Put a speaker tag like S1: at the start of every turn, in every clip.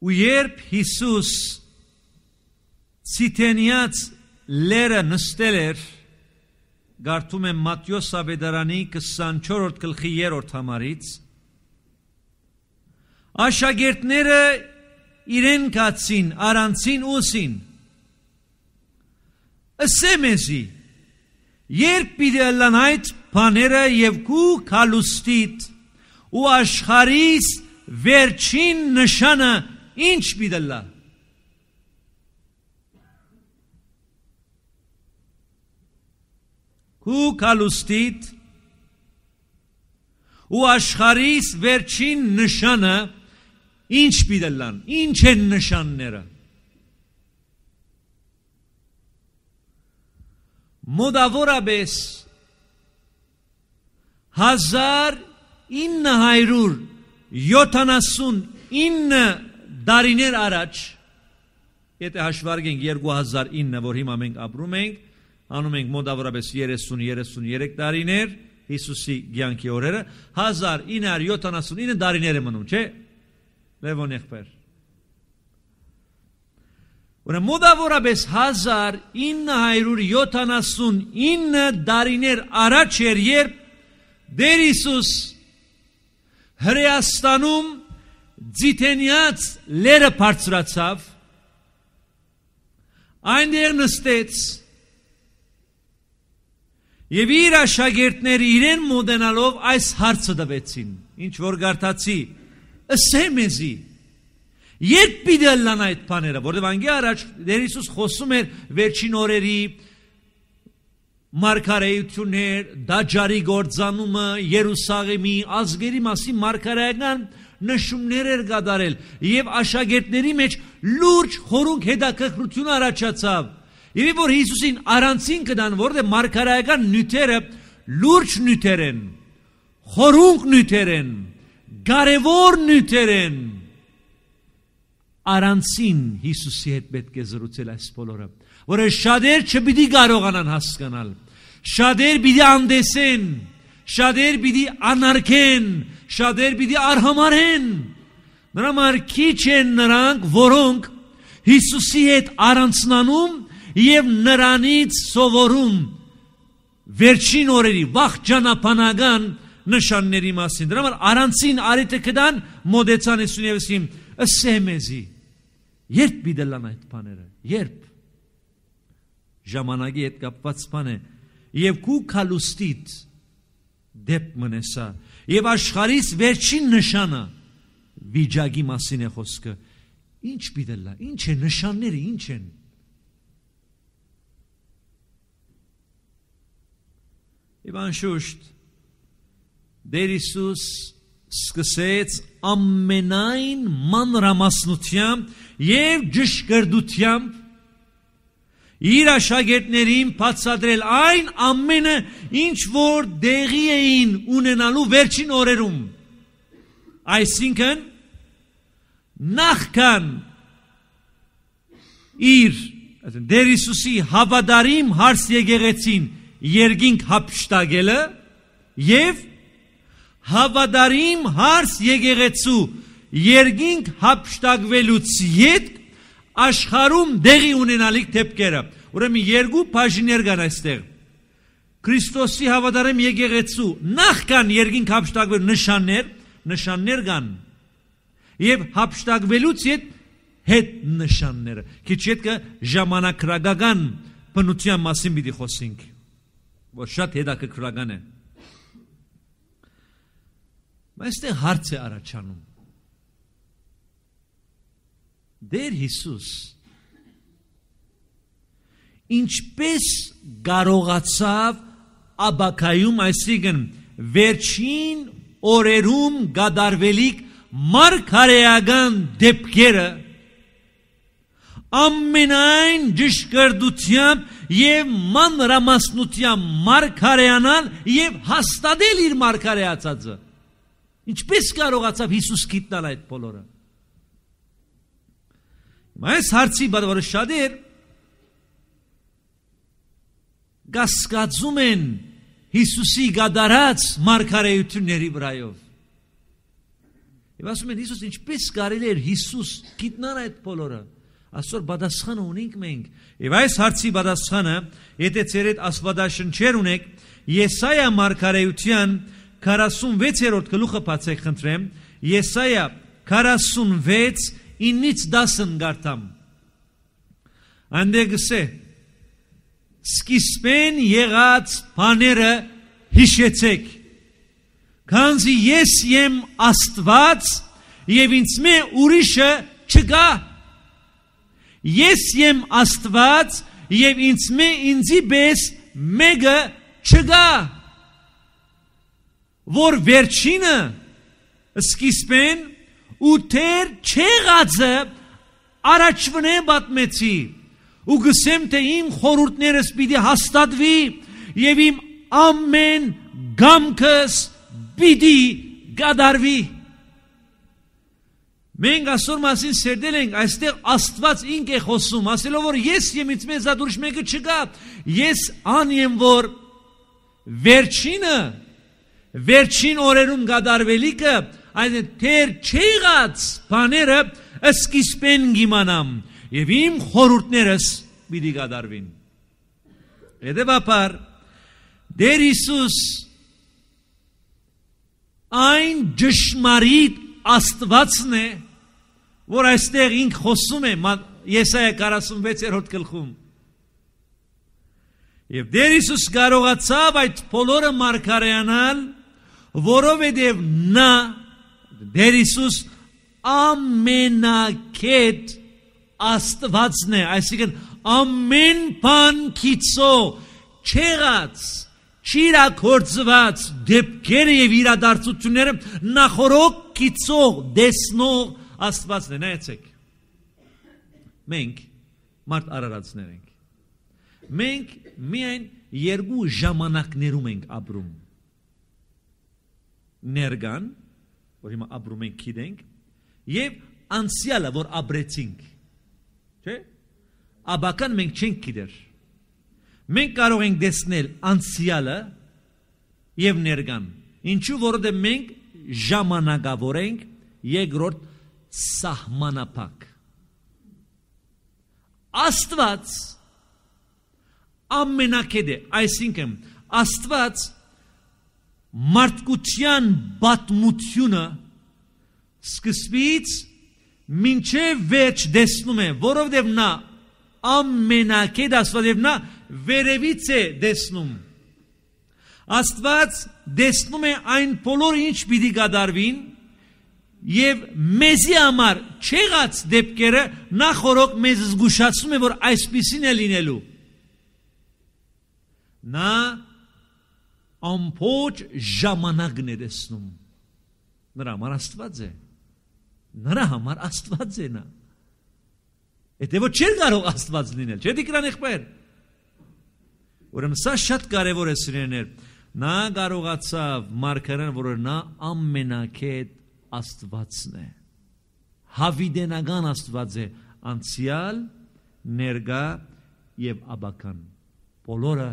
S1: ու երբ Հիսուս ցիտենիած լերը նստել էր գարթում եմ Մատթեոս ավետարանի 24-րդ գլխի 3-րդ համարից աշակերտները իրեն կացին արանցին ուսին ասեմեզի երբ պիտի լան այդ բաները եւ քու քալուստիտ ու աշխարհից վերջին նշանը ինչ բիդլա Քու կալուստիտ ու աշխարհիս վերջին նշանը ինչ բիդլան ինչ են նշանները մոդավորաբես 1979 Դարիներ առաջ եթե հաշվարկենք 2009-ը, որ հիմա մենք ապրում ենք, անում ենք մոտավորապես 30-33 տարիներ Հիսուսի ցանկի օրերը 1979 տարիներ է մնում, չէ՞։ Լևոն եղբայր։ Ուրեմն մոտավորապես 1979 տարիներ առաջ էր, երբ Դեր Հիսուս Հրեաստանում Ձիթենյաց լերը բարձրացավ։ Այնտեղ նստեց Եվ իր աշակերտները իրեն մոդենալով այս հարցը տվեցին, ինչ որ գարտացի, ըսե մեզի, երբ պիտի լան այդ բաները, որտև անգի առաջ դեր Հիսուս խոսում էր վերջին օրերի մարգարեություններ, դաջարի գործանումը, Երուսաղեմի ազգերի մասին մարգարեական նշումներ էր գադարել եւ աշակերտների մեջ լուրջ խորունկ հետաքրքրություն առաջացավ։ Երբ որ Հիսուսին առանցին կդան, որտեղ մարգարայական նյութերը լուրջ նյութեր են, խորունկ նյութեր են, կարևոր նյութեր են։ Առանցին Հիսուսի հետ պետք է զրուցել այս բոլորը, որը շատեր չպիտի կարողանան հասկանալ։ Շատեր պիտի անդեսեն, շատեր պիտի անարգեն, շատեր պիտի արհամարեն։ Նրա համար քիչ են նրանք, որոնք Հիսուսի հետ առանցնանում եւ նրանից սովորում վերջին օրերի վաղ ճանապանական նշանների մասին։ Դրա համար առանցին արիտը կդան մոդեցան Հիսուսին ըսեմեզի։ Երբ բիդելան այդ բաները։ Երբ ժամանակի հետ կապված բան է եւ քու քալուստիտ դեպ մնեսա եւ աշխարհից վերջին նշանը վիճակի մասին է խոսքը։ Ինչ պիտի լա, ինչ է նշանները, ինչ են։ Եվ անշուշտ Դեր Հիսուս սկսեց ամենայն մանրամասնությամբ եւ ճշգրտությամբ իր աշակերտներին բացատրել այն ամենը, ինչ որ դեղի էին ունենալու վերջին օրերում։ Այսինքն նախքան իր Դեր Հիսուսի հավատարիմ հարս եկեղեցին երկինք հապշտակելը եւ հավատարիմ հարս եկեղեցու երկինք հապշտակվելուց ետ աշխարում դեղի ունենալիք դեպքերը։ Ուրեմն երկու բաժիններ կան այստեղ։ Քրիստոսի հավատարիմ եկեղեցու նախքան երկինք հապշտակվելու նշաններ, նշաններ կան։ Եվ հապշտակվելուց հետ հետ նշանները։ Քիչ հետ կը ժամանակրագական բնության մասին պիտի խոսենք, որ շատ հետաքրքրական է։ Բայց այստեղ հարց է առաջանում Դեր Հիսուս ինչպես կարողացավ աբակայում, այսինքն վերջին օրերում գադարվելիք մարգարեական դեպքերը ամենայն ճշգրտությամբ եւ մանրամասնությամբ մարգարեանալ եւ հաստատել իր մարգարեացածը ինչպես կարողացավ Հիսուս գիտնալ այդ բոլորը Այս հարցի բարվարը շատեր գասկածում են Հիսուսի գադարած մարգարեությունների վրայով։ Եվ ասում են Հիսուս ինչպես կարելի էր Հիսուս գիտնար այդ բոլորը։ Այսօր բադասխանը ունենք մենք։ Եվ այս հարցի բադասխանը, եթե ցերեդ աստվածաշնչեր ունեք, Եսայա մարգարեության 46-րդ գլուխը բացեք խնդրեմ, Եսայա 46 и nic դասնգարտամ։ Անդեգս է սկիզբեն եղած բաները հիշեցեք։ Քանզի ես եմ Աստված եւ ինձ մե ուրիշը չկա։ Ես եմ Աստված եւ ինձ մե ինձի պես մեկը չկա որ վերջինը սկիզբեն ու թեր չեղածը առաջվնեն բատմեցի ու գսեմ թե իմ խորհուրդներս պիտի հաստատվի եւ իմ ամեն գամքս պիտի գադարվի Մենք այսօր մասին սերդել ենք, այստեղ Աստված ինք է խոսում, ասելով որ ես եմ ինձ մեզ ուրիշ մեկը չկա։ Ես ան եմ որ վերջինը վերջին օրերում գադարվելիքը Այսինքն թեր չեղած բաները սկիզբեն գիմանամ եւ իմ խորհուրդներս պիտի գադարվին։ Եդեվապար Դեր Հիսուս այն ճշմարիտ Աստվածն է, որ այստեղ ինք խոսում է Եսայա 46-րդ գլխում։ Եվ Դեր Հիսուս կարողացավ այդ բոլորը մարգարեանալ, որովհետև նա Դեր Հիսուս ամենակետ Աստվածն է, այսինքն ամեն բան քիծո չեղած չիրակորձված դեպքերը եւ իրադարձությունները նախորոք քիծող դեսնող Աստվածն է նայեցեք մենք մարդ արարածներ ենք մենք միայն երկու ժամանակներում ենք ապրում ներգան որ հիմա ապրում ենք գիտենք, եւ անցյալը, որ ապրեցինք։ Չէ՞։ Աբական մենք չենք գիտեր։ Մենք կարող ենք տեսնել անցյալը եւ ներկան։ Ինչու որովհետեւ մենք ժամանակավոր ենք երկրորդ սահմանապակ։ Աստված ամենակետ է, այսինքն Աստված մարդկության բատմությունը սկսվից մինչև վերջ դեսնում է, որովհետև նա ամենակետ Աստված եւ նա վերևից է դեսնում։ Աստված դեսնում է այն բոլորը, ինչ պիտի կատարվին, եւ մեզի համար չեղած դեպքերը նա խորոք մեզ զգուշացնում է, որ այսպեսին է լինելու։ Նա ամբողջ ժամանակն է դեսնում։ Նրա համար Աստված է։ Նրա համար Աստված է նա։ Եթե ոչ չէր կարող Աստված լինել, չէ՞ դիկրան իղբեր։ Ուրեմն սա շատ կարևոր է սիրելիներ։ Նա կարողացավ մարգարեն, որը նա ամենակետ Աստվածն է։ Հավիդենական Աստված է, անցյալ, ներկա եւ աբական։ Բոլորը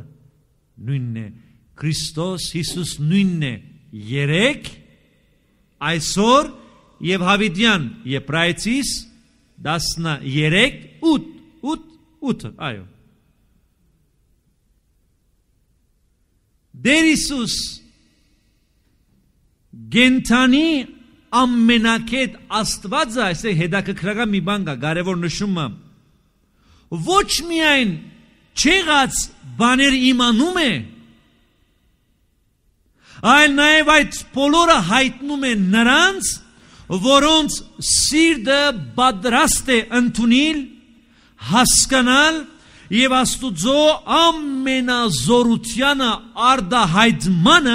S1: նույնն է։ Քրիստոս Հիսուս նույնն է երեք այսօր եւ հավիտյան եբրայցիս 13 8 8 8 այո Դեր Հիսուս գենթանի ամենակետ Աստվածը, այսինքն հետաքրքրական մի բան կա, կարևոր նշումը։ Ոչ միայն չեղած բաներ իմանում է, իմ այլ նաև այդ բոլորը հայտնում են նրանց, որոնց սիրտը պատրաստ է ընդունել, հասկանալ եւ Աստուծո ամենազորությանը արդահայտմանը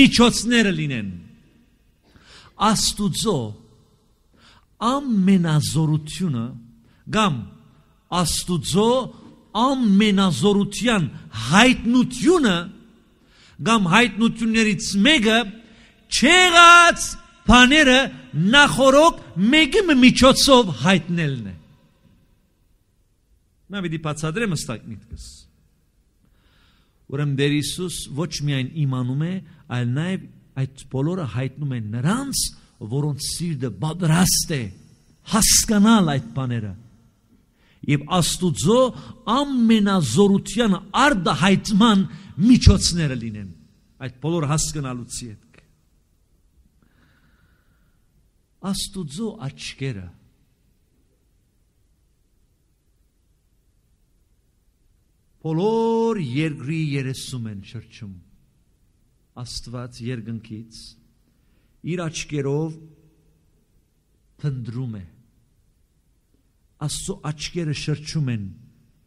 S1: միջոցները լինեն։ Աստուծո ամենազորությունը կամ Աստուծո ամենազորության հայտնությունը կամ հայտնություններից մեկը չեղած բաները նախորոք մեկը միջոցով հայտնելն է։ Նա պիտի բացադրեմ հստակ միտքս։ Ուրեմն Տեր Հիսուս ոչ միայն իմանում է, այլ նաև այդ բոլորը հայտնում է նրանց, որոնց սիրտը պատրաստ է հասկանալ այդ բաները։ Եվ Աստուծո ամենազորության արդահայտման ամ միջոցները լինեն այդ բոլոր հասկանալուց հետ աստուծո աչքերը բոլոր երկրի 30 են շրջում աստված երկնքից իր աչքերով փնդրում է աստծո աչքերը շրջում են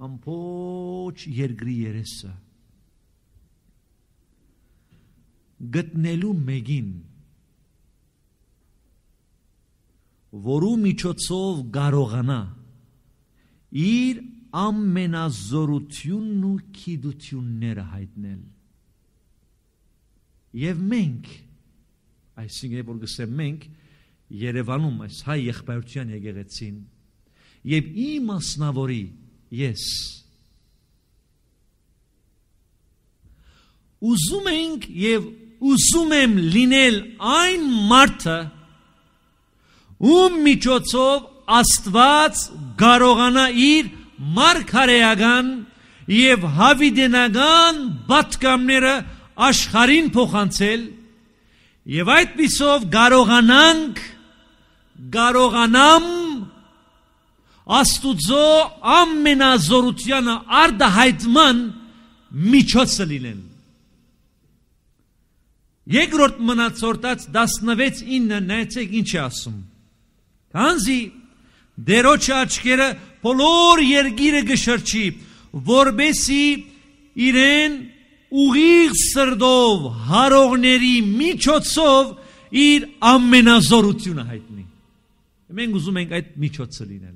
S1: ամբողջ երկրի երեսը գտնելու մեկին որու միջոցով կարողանա իր ամենազորությունն ու քիդությունները հայտնել եւ մենք այսինքն որ գսեմ մենք Երևանում այս հայ եղբայրության եկեղեցին եւ իմ մասնավորի ես ուզում ենք եւ ուզում եմ լինել այն մարդը, ում միջոցով Աստված կարողանա իր մարգարեական եւ հավիդենական բատկամները աշխարհին փոխանցել եւ այդ պիսով կարողանանք կարողանամ Աստուծո ամենազորությանը արդահայտման միջոցը լինեն Երկրորդ մնացորդած 16:9 նայեցեք ինչ է ասում։ Քանզի դերոջ աչքերը բոլոր երգիրը գշրջի, որբեսի իրեն ուղիղ սրդով հարողների միջոցով իր ամենազորությունը հայտնի։ Մենք ուզում ենք այդ միջոցը լինել։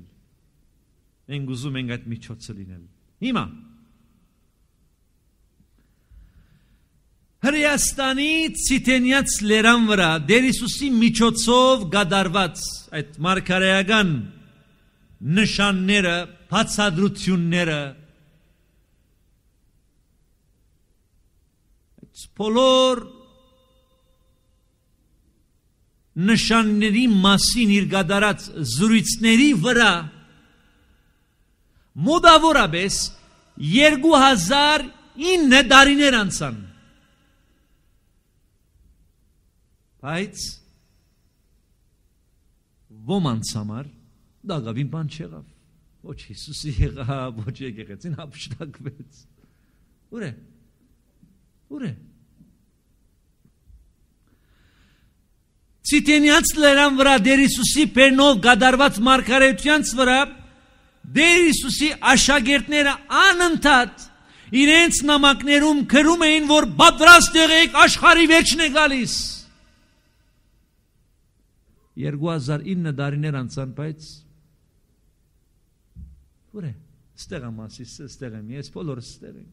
S1: Մենք ուզում ենք այդ միջոցը լինել։ Հիմա Հրեաստանի ցիտենյաց լերան վրա Տեր Հիսուսի միջոցով գադարված այդ մարգարեական նշանները, բացադրությունները բոլոր նշանների մասին իր գադարած զրույցների վրա մոդավորապես 2009 դարիներ անցան Բայց ոմանց համար դա գավին բան չեղավ։ Ոչ Հիսուսի եղավ, ոչ եկեղեցին հապշտակվեց։ Ուր է։ Ուր է։ Ցիտենյաց լերան վրա դեր Հիսուսի բերնով գադարված մարգարեությանց վրա դեր Հիսուսի աշակերտները անընդհատ իրենց նամակներում գրում էին, որ պատրաստ եղեք աշխարհի վերջն է գալիս։ 2009 տարիներ անցան, բայց ուր է։ Ստեղ եմ ասիս, ստեղ եմ, ես բոլորս ստեղ եմ։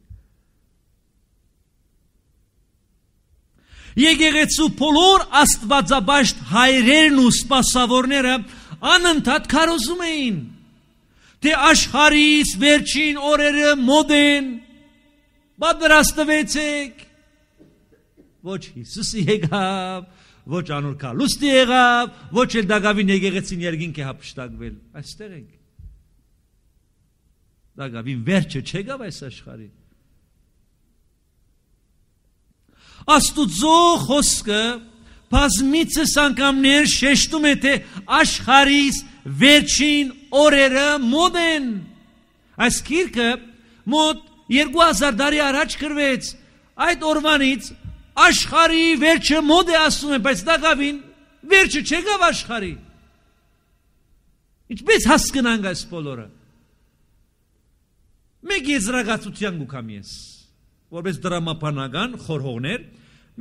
S1: Եկեղեցու բոլոր աստվածաբաշտ հայրերն ու սպասավորները անընդհատ քարոզում էին։ Թե աշխարհից վերջին օրերը մոտ են։ Պատրաստվեցեք։ Ոչ Հիսուսի եկավ, ոչ անորքա լուստի եղավ, ոչ էլ Դագավին եկեղեցին երկինք է հապշտակվել։ Այստեղ ենք։ Դագավին վերջը չեկավ այս աշխարհի։ Աստուծո խոսքը բազմիցս անգամներ շեշտում է թե աշխարհիս վերջին օրերը մոտ են։ Այս քիրքը մոտ 2000 տարի առաջ գրվեց։ Այդ օրվանից աշխարհի վերջը մոտ է ասում են, բայց դա գավին վերջը չեկավ աշխարհի։ Ինչպես հասկանանք այս բոլորը։ Մեկ եզրակացության գուքամ ես, որպես դրամապանական խորհողներ,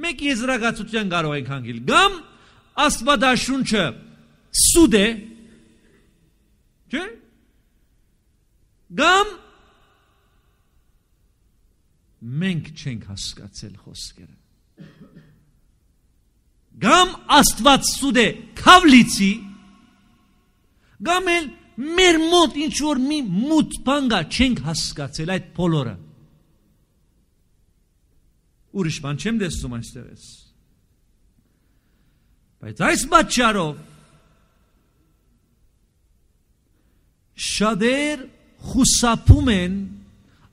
S1: մեկ եզրակացության կարող ենք հանգել։ Գամ Աստվածաշունչը սուդ է, չէ՞։ Գամ մենք չենք հասկացել խոսքերը։ Գամ Աստվածծուդ է քավլիցի գամ էլ մեր մոտ ինչ որ մի մութ բան կա չենք հասկացել այդ բոլորը ուրիշ բան չեմ դեսում այստեղից բայց այս պատճառով շատեր խուսափում են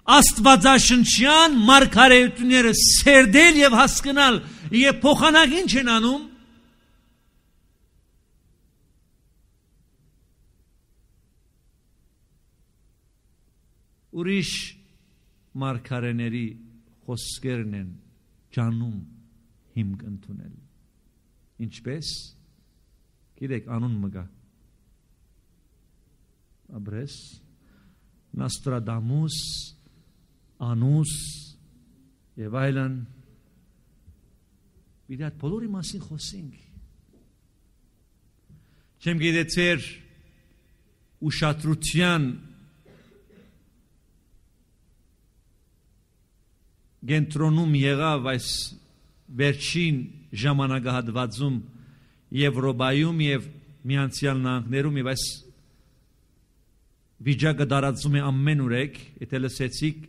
S1: աստվածաշնչյան մարգարեությունները սերդել եւ հասկանալ եւ փոխանակ ինչ են անում ուրիշ մարգարեների խոսքերն են ճանում հիմք ընդունել ինչպես գիտեք անուն մգա աբրես նաստրադամուս անուս եւ այլն մի դատ դե բոլորի մասին խոսենք չեմ գիտե ծեր ուշադրության գենտրոնում եղավ այս վերջին ժամանակահատվածում Եվրոպայում եւ Միանցյալ Նահանգներում եւ այս վիճակը դարածում է ամենուրեք, եթե լսեցիք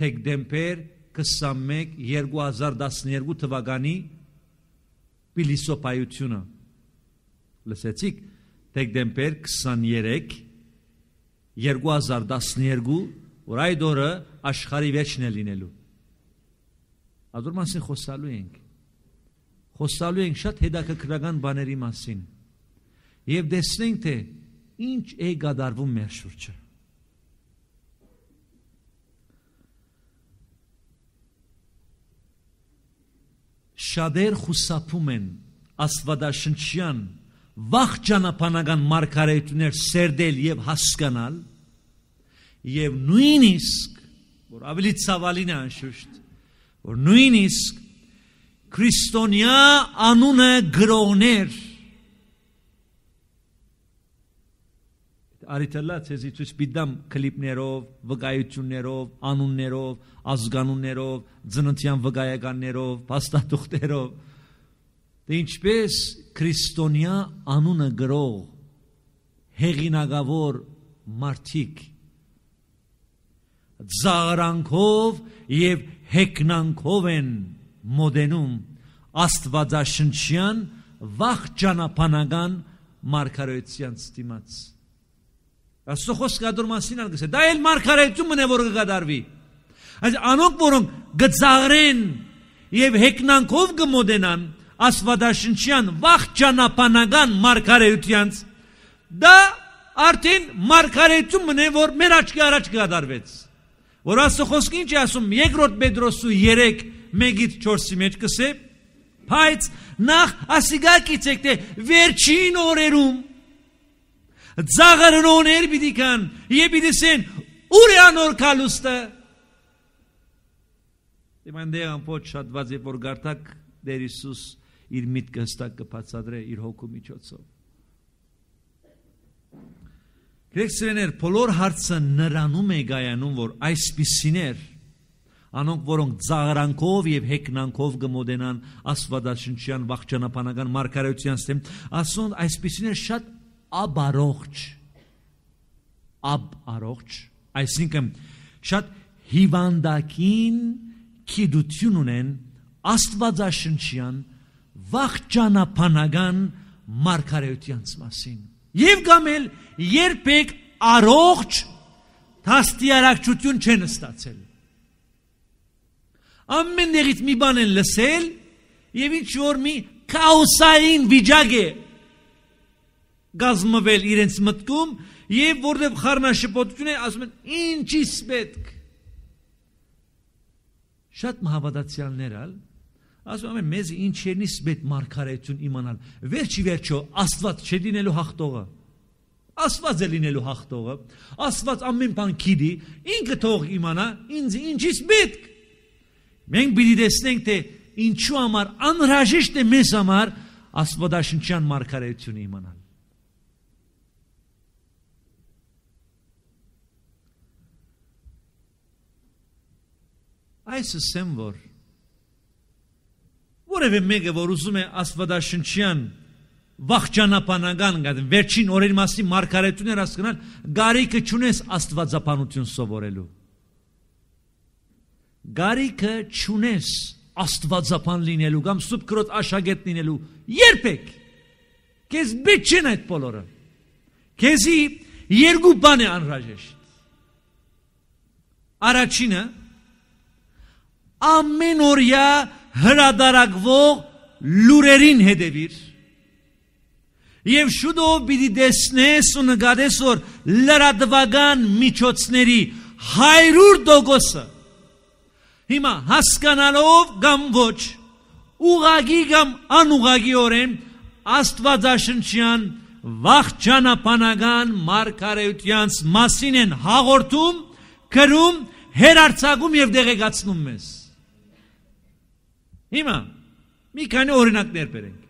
S1: թեկդեմպեր 21 2012 թվականի փիլիսոփայությունը լսեցիք դեկտեմբեր 23 2012 որ այդ օրը աշխարհի վերջն է լինելու Ադուր մասին խոսալու ենք խոսալու ենք շատ հետաքրքրական բաների մասին եւ տեսնենք թե ինչ է գդարվում մեր շուրջը Շատեր խուսափում են աստվածաշնչյան վախ ճանապանական մարգարեություններ սերդել եւ հասկանալ եւ նույնիսկ որ ավելի ցավալին է անշուշտ որ նույնիսկ քրիստոնյա անունը գրողներ արիթելա ցեզի ցույց պիտամ կլիպներով, վկայություններով, անուններով, ազգանուններով, ծննդյան վկայականներով, փաստաթուղթերով։ Դե ինչպես քրիստոնյա անունը գրող հեղինակավոր մարդիկ զաղրանքով եւ հեքնանքով են մոդենում աստվածաշնչյան վաղ ճանապանական մարգարեության ստիմաց Աստծո խոսքը դուր մասին ան գսե։ Դա էլ մարգարեությունն է որ կգադարվի։ Այս անոնք որոնք գծաղրեն եւ հեկնանքով գմոդենան աստվածաշնչյան վախ ճանապանական մարգարեությանց դա արդեն մարգարեությունն է որ մեր աչքի առաջ կգադարվեց։ Որ Աստծո խոսքը ինչ է ասում երկրորդ Պետրոսու 3 1-ից 4-ի մեջ գսե։ Բայց նախ ասիգակից եք թե վերջին օրերում Ձաղարնոներ պիտի կան, եւ պիտի սեն ուր է անոր կալուստը։ Իմ անդեղ ամփոչ շատված երբ որ գարտակ Տեր Հիսուս իր միտքը հստակ կբացատրե իր հոգու միջոցով։ Գրեքսրեներ բոլոր հարցը նրանում է գայանում, որ այսպիսիներ անոնք որոնք ծաղրանքով եւ հեքնանքով կմոդենան աստվածաշնչյան վաղճանապանական մարգարեության ստեմ ասոն այսպիսիներ շատ Աբ առողջ։ Աբ առողջ, այսինքն շատ հիվանդակին քիդություն ունեն աստվածաշնչյան վախճանապանական մարգարեությանց մասին։ Եվ կամ էլ երբեք առողջ դաստիարակչություն չեն ստացել։ Ամեն դերից մի բան են լսել եւ ինչ որ մի քաոսային վիճակ է գազմվել իրենց մտքում եւ որտեվ խառնաշփոթություն է ասում են ինչիս պետք շատ մահավատացյալներ ալ ասում են մեզ ինչերնից պետք մարգարեություն իմանալ վերջի վերջո աստված չի լինելու հաղթողը Աստված է լինելու հաղթողը, Աստված ամեն բան գիտի, ինքը թող իմանա, ինձ ինչից պետք։ Մենք պիտի տեսնենք թե ինչու համար անհրաժեշտ է մեզ համար աստվածաշնչյան մարգարեությունը իմանալ։ Այս ասեմ որ որևէ մեկը որ ուզում է աստվածաշնչյան վախճանապանական գտնել վերջին օրերի մասի մարգարետուներ հասկանալ գարիկը ճունես աստվածապանություն սովորելու գարիկը ճունես աստվածապան լինելու կամ սուբկրոտ աշակերտ լինելու երբեք քեզ բիչին այդ բոլորը քեզի երկու բան է անհրաժեշտ առաջինը ամենօրյա հրադարակվող լուրերին հետևիր։ Եվ շուտով պիտի դեսնես ու նկատես, որ լրատվական միջոցների 100%-ը հիմա հասկանալով կամ ոչ, ուղագի կամ անուղագիորեն Աստվածաշնչյան վաղճանապանական մարգարեությանց մասին են հաղորդում, գրում, հերարցակում եւ դեղեկացնում մեզ։ Հիմա մի քանի օրինակներ բերենք։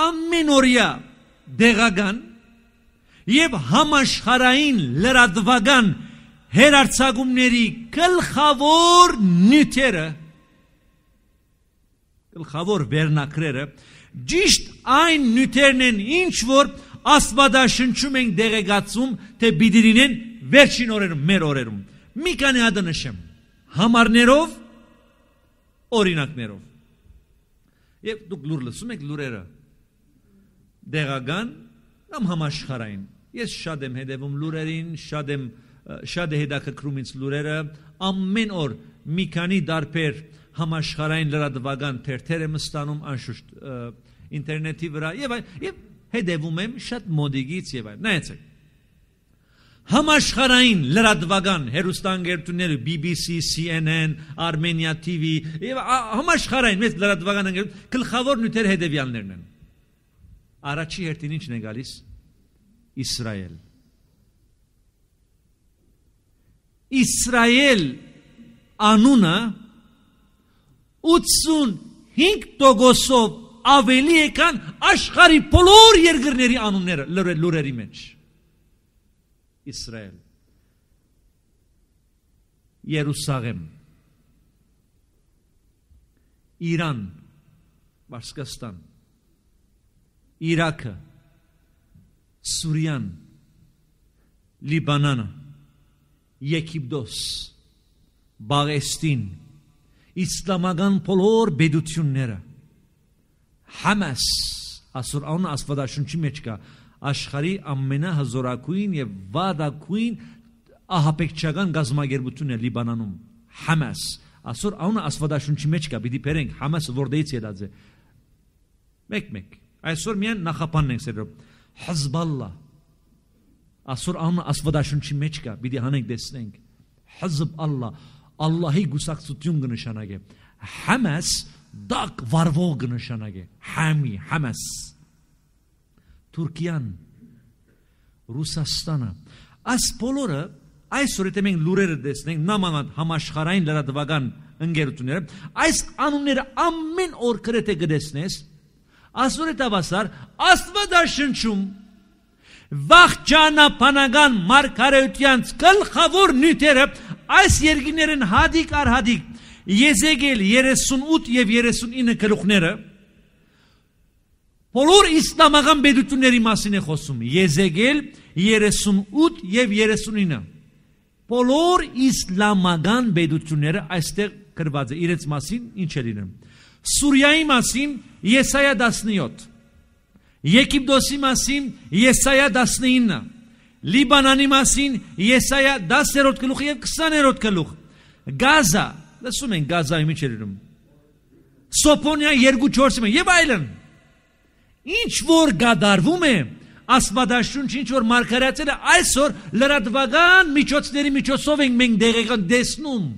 S1: Ամենօրյա դեղական եւ համաշխարային լրատվական հերարցակումների գլխավոր նյութերը գլխավոր վերնակրերը ճիշտ այն նյութերն են ինչ որ աստվածաշնչում են դեղեկացում թե բիդիրին են վերջին օրերում մեր օրերում մի քանի հատ նշեմ համարներով օրինակներով։ Եվ դուք լուր լսում եք լուրերը։ Դեղական կամ համաշխարային։ Ես շատ եմ հետևում լուրերին, շատ եմ շատ է հետաքրքրում ինձ լուրերը, ամեն օր մի քանի դարբեր համաշխարային լրատվական թերթեր եմ ստանում անշուշտ ինտերնետի վրա եւ այլ եւ հետևում եմ շատ մոդիգից եւ այլ։ Նայեցեք համաշխարային լրատվական հերոստանգերությունները BBC, CNN, Armenia TV եւ համաշխարային մեծ լրատվական ընկերություն գլխավոր նյութեր հետեւյալներն են։ Առաջի հերթին ինչն է գալիս։ Իսրայել։ Իսրայել անունը 85%-ով ավելի է քան աշխարի բոլոր երկրների անունները լուրերի մեջ։ լուր, Իսրայել Երուսաղեմ Իրան Պարսկաստան Իրաքը Սուրիան Լիբանանը Եգիպտոս Պաղեստին իսլամական բոլոր բեդությունները Համաս ասոր անասվադաշունչի մեջ կա աշխարհի ամենահզորակույն եւ վադակույն ահապեկչական գազམ་ագերբությունն է Լիբանանում Համաս ասոր անունը աստվածաշունչի մեջ կա պիտի բերենք Համաս որտեղից ելած է մեկ մեկ այսօր միայն նախապանն ենք սերով Հզբալլա ասոր անունը աստվածաշունչի մեջ կա պիտի հանենք տեսնենք Հզբ Ալլա Ալլահի գուսակցություն կնշանակե Համաս դակ վարվող կնշանակե Համի Համաս Թուրքիան, Ռուսաստանը։ Այս բոլորը այսօր եթե մենք լուրերը տեսնենք, նամանատ համաշխարհային լրատվական ընկերությունները, այս անունները ամեն օր գրեթե գտեսնես, ասորը տավասար Աստվածաշնչում վաղճանապանական մարգարեությանց գլխավոր նյութերը այս երկիներն հադիկ առ հադիկ Եզեգել 38 եւ 39 գլուխները Բոլոր իսլամական պետությունների մասին է խոսում։ Եզեգել 38 եւ 39։ Բոլոր իսլամական պետությունները այստեղ գրված է իրենց մասին ինչ է լինում։ Սուրիայի մասին Եսայա 17։ Եգիպտոսի մասին Եսայա 19։ Լիբանանի մասին Եսայա 10-րդ գլուխ եւ 20-րդ գլուխ։ Գազա, լսում են Գազայի միջերում։ Սոփոնիա 2:4-ը եւ այլն։ Ինչ որ գադարվում է Աստվածաշունչ ինչ որ մարգարեացել է այսօր լրատվական միջոցների միջոցով ենք մենք դեղեկան դեսնում։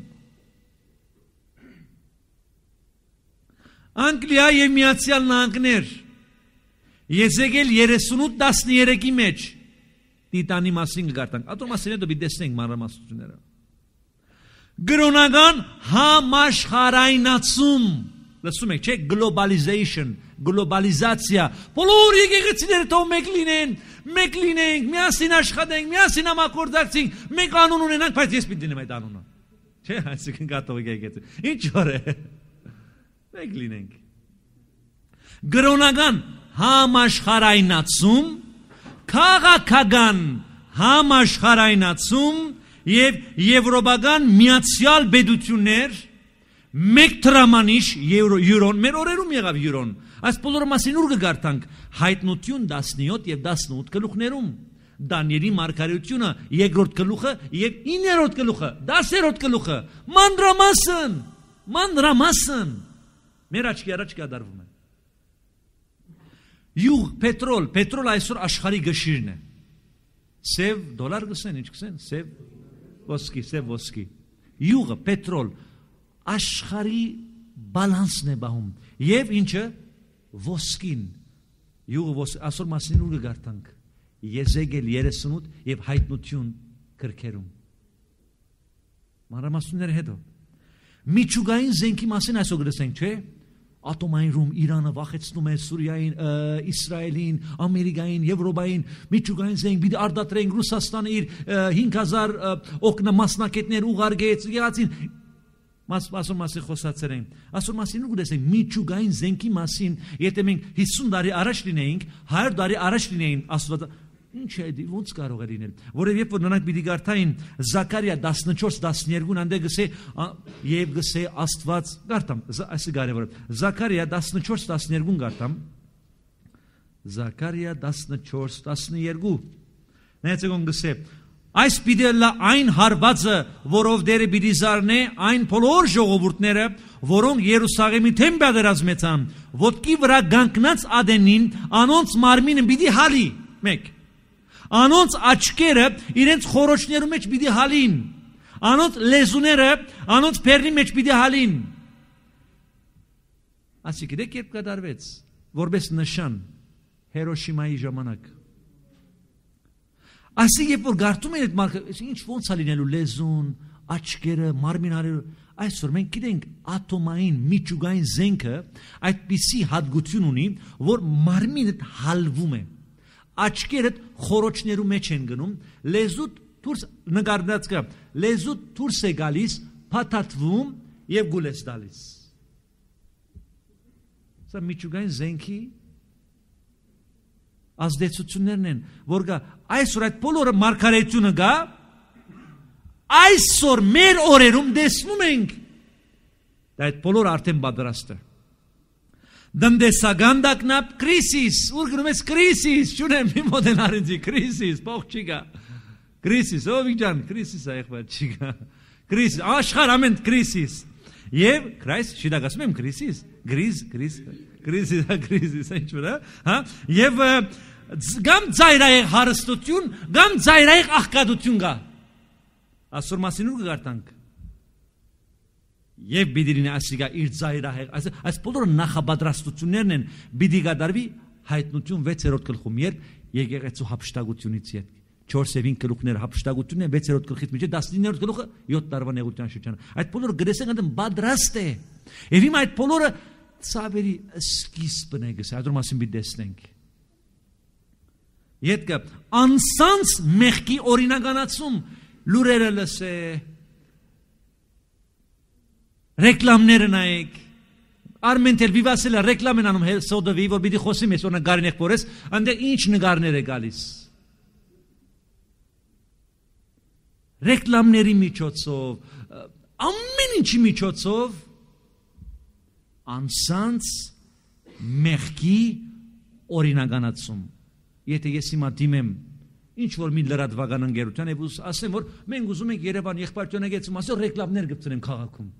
S1: Անգլիա եւ Միացյալ Նահանգներ Եզեկել 38:13-ի մեջ Տիտանի մասին գտանք։ Ատո մասին հետո մի տեսնենք մանրամասնությունները։ Գրոնական համաշխարայնացում, լսում եք, չէ՞, globalization գլոբալիզացիա, բոլոր եկեղեցիները թող մեկ լինեն, մեկ լինենք, միասին աշխատենք, միասին համակորձակցենք, մեկ անուն ունենանք, բայց ես պիտի դնեմ այդ անունը։ Չէ, այսինքն կաթողիկ եկեղեցի։ Ինչ օր է։ Մեկ լինենք։ Գրոնական համաշխարայնացում, քաղաքական համաշխարայնացում եւ եվրոպական միացյալ պետություններ մեկ տրամանիշ յուրոն մեր օրերում եղավ յուրոն Այս բոլորը մասին ուր կգարտանք հայտնություն 17 եւ 18 գլուխներում Դանիելի մարգարեությունը երկրորդ գլուխը եւ 9-րդ գլուխը 10-րդ գլուխը մանրամասն մանրամասն մեր աչքի առաջ կդարվում է յուղ պետրոլ պետրոլ այսօր աշխարհի գշիրն է սև դոլար գսեն ինչ գսեն սև ոսկի սև ոսկի յուղը պետրոլ աշխարհի բալանսն է բահում եւ ինչը ոսկին յուղը ոս ասոր մասին ուր գարտանք Եզեգել 38 եւ հայտնություն գրքերում մանրամասունները հետո միջուկային զենքի մասին այսօր գրեցենք չէ ատոմային ռում Իրանը վախեցնում է Սուրիային, Իսրայելին, Ամերիկային, Եվրոպային, միջուկային զենք պիտի արդատրեն Ռուսաստանը իր 5000 օկնամասնակետներ ուղարկեց, եղածին մաս ասում մասի խոսացել են ասում մասին ու գտեսեք միջուկային զենքի մասին եթե մենք 50 տարի առաջ լինեինք 100 տարի առաջ լինեին աստված ինչ է դի ոնց կարող է լինել որովհետև երբ որ նրանք պիտի գարտային Զաքարիա 14:12-ն անդե գսե եւ գսե աստված գարտամ այսը կարևոր է Զաքարիա 14:12-ն գարտամ Զաքարիա 14:12 Նայեցեք ոնց գսե Այս պիտի լա այն հարվածը, որով դերը պիտի զարնե այն բոլոր ժողովուրդները, որոնք Երուսաղեմի թեմ բادرած մեծան, ոտքի վրա գանկնած ադենին, անոնց մարմինը պիտի հալի։ 1. Անոնց աչքերը իրենց խորոչներու մեջ պիտի հալին։ Անոնց լեզուները անոնց բեռնի մեջ պիտի հալին։ Ասիկի դե կերպ կդարվեց, որպես նշան Հիրոշիմայի ժամանակ Այսինքն երբ որ գարտում են այդ մարգը, ինչ ոնց է լինելու լեզուն, աչքերը, մարմինարերը, այսօր մենք գիտենք ատոմային միջուկային զենքը այդպիսի հատկություն ունի, որ մարմինը հալվում է։ Աչքերը խորոչներու մեջ են գնում, լեզուտ դուրս նկարնած կա, լեզուտ դուրս է գալիս, փաթաթվում եւ գուլ է տալիս։ Սա միջուկային զենքի ազդեցություններն են, որ գա այսօր այդ բոլորը մարգարեությունը գա այսօր մեր օրերում տեսնում ենք դա այդ բոլորը արդեն պատրաստ է դնդեսական դակնապ կրիսիս ուր գնում ես կրիսիս ճունեմ մի մոդենարինձի կրիսիս փողջիկա կրիսիս ով իջան կրիսիս այղբա չիկա կրիս աշխարհ ամեն կրիսիս Եվ Քրայս շիդակ ասում եմ Քրիսիս, Գրիս, Գրիս, Գրիսի դա Գրիսիս ինչ վրա, հա? Եվ կամ ծայրայեղ հարստություն, կամ ծայրայեղ աղքատություն կա։ Այսօր մասին ու կգարտանք։ Եվ բիդիրին ասիգա իր ծայրահեղ, այս այս բոլորը նախապատրաստություններն են բիդի գդարվի հայտնություն 6-րդ գլխում, երբ եկեղեցու հապշտագությունից ետ 4-ին գլուխները հապշտագությունն են 6-րդ գլխից միջի 19-րդ գլուխը 7 տարվա նեղության շրջանը։ Այդ բոլորը գրեսեն այնտեղ պատրաստ է։ Եվ հիմա այդ բոլորը ծավերի սկիզբն է գսա, այդ մասին մի տեսնենք։ Ետքը անսանց մեղքի օրինականացում լուրերը լսե ռեկլամները նայեք Արմենտել Վիվասելը ռեկլամ են անում Հեսոդովի, որ պիտի խոսի մեզ, որ նկարին եղբորես, այնտեղ ինչ նկարներ է գալիս։ Ռեկլամների միջոցով, ամեն ինչի միջոցով անսանց մեղքի օրինականացում եթե ես հիմա դիմեմ ինչ որ մի լրատվական ընկերության եւ ասեմ որ մենք ուզում ենք Երևան եղբայրյոնեգեցի մասով ռեկլամներ գտնենք քաղաքում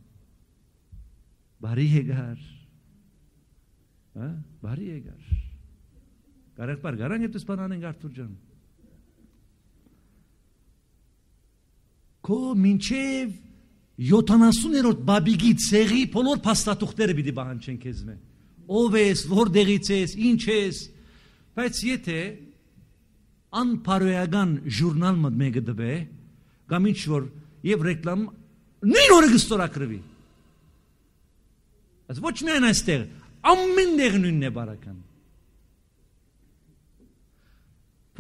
S1: բարի եկար հա բարի եկար կարող բար գարան եթե սպանանենք Արթուր ջան քո մինչև 70-երորդ բաբիգի ցեղի բոլոր փաստաթուղթերը պիտի բանջեն քեզ մե ով ես որտեղից ես ինչ ես Բայց եթե անփարոյական ժուրնալ մեկը դվե, կամ ինչ որ եւ ռեկլամ նույն օրը կստորակրվի։ Աս ոչ միայն այստեղ, ամենտեղ նույնն է բարական։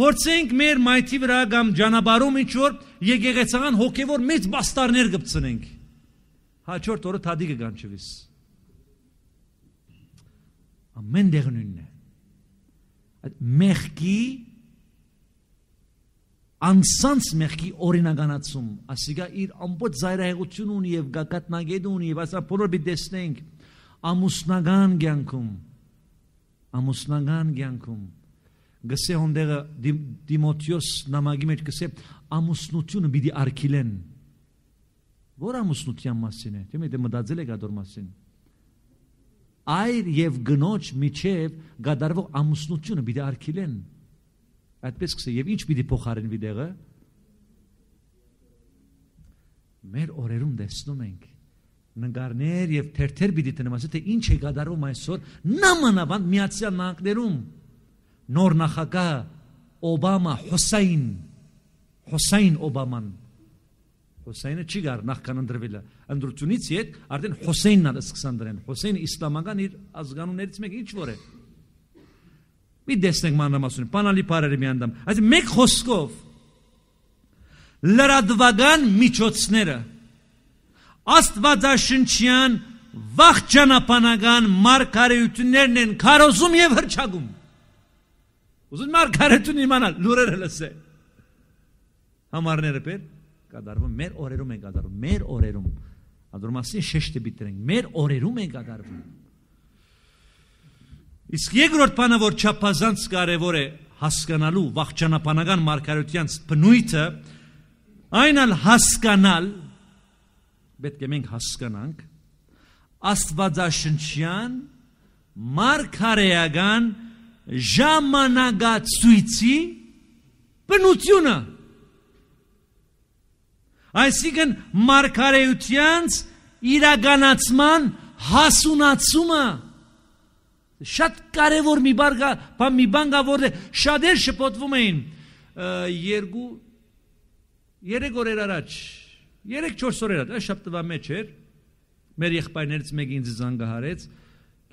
S1: Փորձենք մեր մայթի վրա կամ ճանապարհում ինչ որ եկեղեցական հոգևոր մեծ բաստարներ գցնենք։ Հաջորդ օրը թադիկը գանչվիս։ Ամենտեղ նույնն է մեղքի անսանց մեղքի օրինականացում, ասիկա իր ամբողջ զայրահեղությունը ունի եւ գակատնագետ ունի եւ ասա բոլոր մի տեսնենք ամուսնական կյանքում ամուսնական կյանքում գսե հոնդերը դիմոթիոս նամակի մեջ գսե ամուսնությունը պիտի արքիլեն որ ամուսնության մասին է թե դե մտածել եք այդ մասին է այր եւ գնոջ միջև գադարվող ամուսնությունը պիտի դե արգելեն այդպես կսե եւ ինչ պիտի փոխարինվի դեղը մեր օրերում տեսնում ենք նկարներ եւ թերթեր պիտի տնամասը թե ինչ է գադարվում այսօր նամանավանդ միացյալ նահանգներում նոր նախագահ Օբամա Հուսեյն Հուսեյն Օբաման Հոսեյնը չի գար նախքան ընդրվելը։ Ընդրությունից հետ արդեն Հոսեյնն է սկսան դրեն։ Հոսեյնը իսլամական իր ազգանուններից մեկ ինչ որ է։ Մի դեսնենք մանրամասնությունը, բանալի բարերը մի անդամ։ Այսինքն մեկ խոսքով լրատվական միջոցները աստվածաշնչյան վախճանապանական մարգարեություններն են քարոզում եւ հրճագում։ Ուզում մարգարեություն իմանալ, լուրերը լսել։ Համարները պետք կատարվում, մեր օրերում են կատարվում, մեր օրերում։ Անդրոմասին շեշտը բիտրենք, մեր օրերում են կատարվում։ Իսկ երկրորդ բանը, որ չափազանց կարևոր է հասկանալու վաղճանապանական մարգարեության բնույթը, այնալ հասկանալ պետք է մենք հասկանանք Աստվածաշնչյան մարգարեական ժամանակացույցի բնությունը Այսինքն մարգարեությանց իրականացման հասունացումը շատ կարևոր մի բան կա, բան մի բան կա, որ շատեր շփոթվում էին երկու երեք օրեր առաջ, երեք 4 օրեր առաջ, այս շաբթվա մեջ էր մեր եղբայրներից մեկը ինձ զանգահարեց,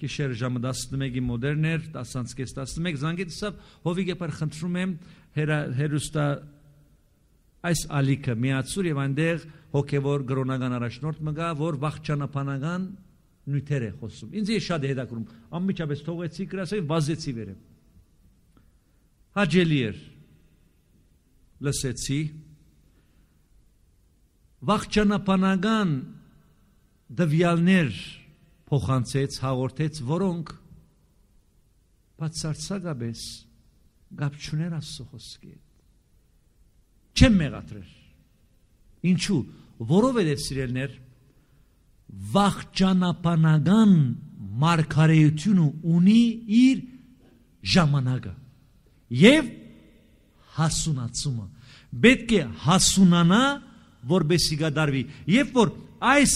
S1: գիշեր ժամը 11-ի մոդերներ, 10-ից 11 զանգից ասավ, հովիգ եպար խնդրում եմ հերուստա հեր այս ալիքը միացուր եւ այնտեղ հոգեվոր գրոնական առաջնորդ մգա, որ վաղճանապանական նյութեր է խոսում։ Ինձ է շատ հետաքրում, անմիջապես թողեցի գրասը եւ վազեցի վերև։ Հաջելի էր։ Լսեցի վաղճանապանական դվյալներ փոխանցեց, հաղորդեց, որոնք բացարձակապես գապ չուներ Աստծո խոսքի հետ չեմ մեղադրել։ Ինչու՞, որովհետև սիրելներ վախճանապանական մարգարեությունը ունի իր ժամանակը եւ հասունացումը։ Պետք է հասունանա, որբեսի գդարվի։ Երբ որ այս